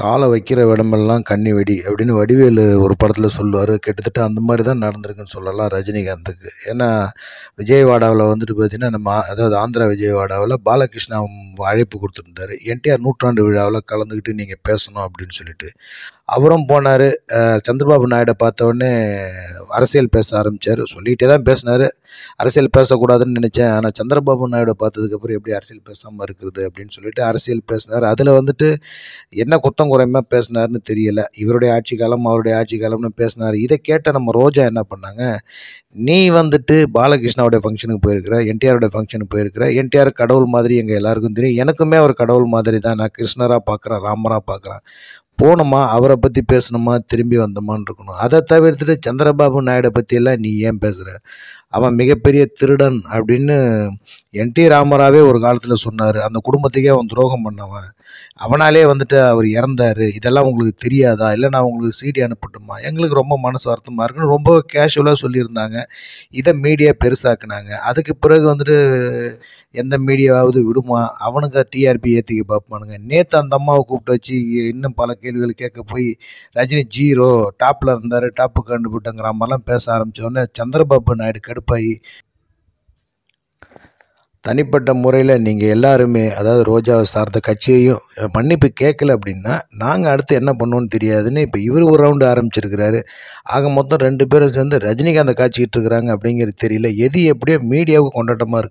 காலை வைக்கிற இடமெல்லாம் கண்ணி வெடி அப்படின்னு வடிவேலு ஒரு படத்தில் சொல்லுவார் கிட்டத்தட்ட அந்த மாதிரி தான் நடந்திருக்குன்னு சொல்லலாம் ரஜினிகாந்துக்கு ஏன்னா விஜயவாடாவில் வந்துட்டு பார்த்திங்கன்னா நம்ம அதாவது ஆந்திரா விஜயவாடாவில் பாலகிருஷ்ணா அழைப்பு கொடுத்துருந்தார் என்டிஆர் நூற்றாண்டு விழாவில் கலந்துக்கிட்டு நீங்கள் பேசணும் அப்படின்னு சொல்லிட்டு அவரும் போனார் சந்திரபாபு நாயுடை பார்த்த உடனே அரசியல் பேச ஆரம்பித்தார் சொல்லிகிட்டே தான் பேசினார் அரசியல் பேசக்கூடாதுன்னு நினச்சேன் ஆனால் சந்திரபாபு நாயுடை பார்த்ததுக்கப்புறம் எப்படி அரசியல் பேசாமல் இருக்கிறது அப்படின்னு சொல்லிட்டு அரசியல் பேசினார் அதில் வந்துட்டு என்ன குத்தம் குறையுமா பேசினார்னு தெரியலை இவருடைய ஆட்சி காலம் அவருடைய ஆட்சி காலம்னு பேசினார் இதை கேட்ட நம்ம ரோஜா என்ன பண்ணாங்க நீ வந்துட்டு பாலகிருஷ்ணாவுடைய ஃபங்க்ஷனுக்கு போயிருக்கிற என்டிஆருடைய ஃபங்க்ஷனுக்கு போயிருக்கிற என்டிஆர் கடவுள் மாதிரி எங்கள் எல்லாருக்கும் தெரியும் எனக்குமே அவர் கடவுள் மாதிரி தான் நான் கிருஷ்ணராக பார்க்குறேன் ராமராக பார்க்குறேன் போனோமா அவரை பற்றி பேசணுமா திரும்பி வந்தோமான்னு இருக்கணும் அதை தவிர்த்துட்டு சந்திரபாபு நாயுடை பற்றியெல்லாம் நீ ஏன் பேசுகிற அவன் மிகப்பெரிய திருடன் அப்படின்னு என் டி ராமராவே ஒரு காலத்தில் சொன்னார் அந்த குடும்பத்துக்கே அவன் துரோகம் பண்ணவன் அவனாலே வந்துட்டு அவர் இறந்தார் இதெல்லாம் உங்களுக்கு தெரியாதா இல்லை நான் உங்களுக்கு சீடி அனுப்பட்டுமா எங்களுக்கு ரொம்ப மனசு வருத்தமாக இருக்குன்னு ரொம்ப கேஷுவலாக சொல்லியிருந்தாங்க இதை மீடியா பெருசாக்குனாங்க அதுக்கு பிறகு வந்துட்டு எந்த மீடியாவது விடுமா அவனுக்கு டிஆர்பி ஏற்றிக்க பார்ப்பானுங்க நேற்று அந்த அம்மாவை கூப்பிட்டு வச்சு இன்னும் பல கேள்விகள் கேட்க போய் ரஜினி ஜீரோ டாப்பில் இருந்தார் டாப்பு கண்டுபிட்டங்கிற மாதிரிலாம் பேச ஆரம்பித்தோடனே சந்திரபாபு நாயுடு கெடுப்பு பை தனிப்பட்ட முறையில் நீங்கள் எல்லாருமே அதாவது ரோஜாவை சார்ந்த கட்சியையும் மன்னிப்பு கேட்கல அப்படின்னா நாங்கள் அடுத்து என்ன பண்ணுவோன்னு தெரியாதுன்னு இப்போ இவர் ஒரு ரவுண்டு ஆரம்பிச்சிருக்கிறாரு ஆக மொத்தம் ரெண்டு பேரும் சேர்ந்து ரஜினிகாந்த் காட்சிக்கிட்டு இருக்கிறாங்க அப்படிங்கிறது தெரியல எது எப்படியோ மீடியாவுக்கு கொண்டாட்டமாக இருக்குது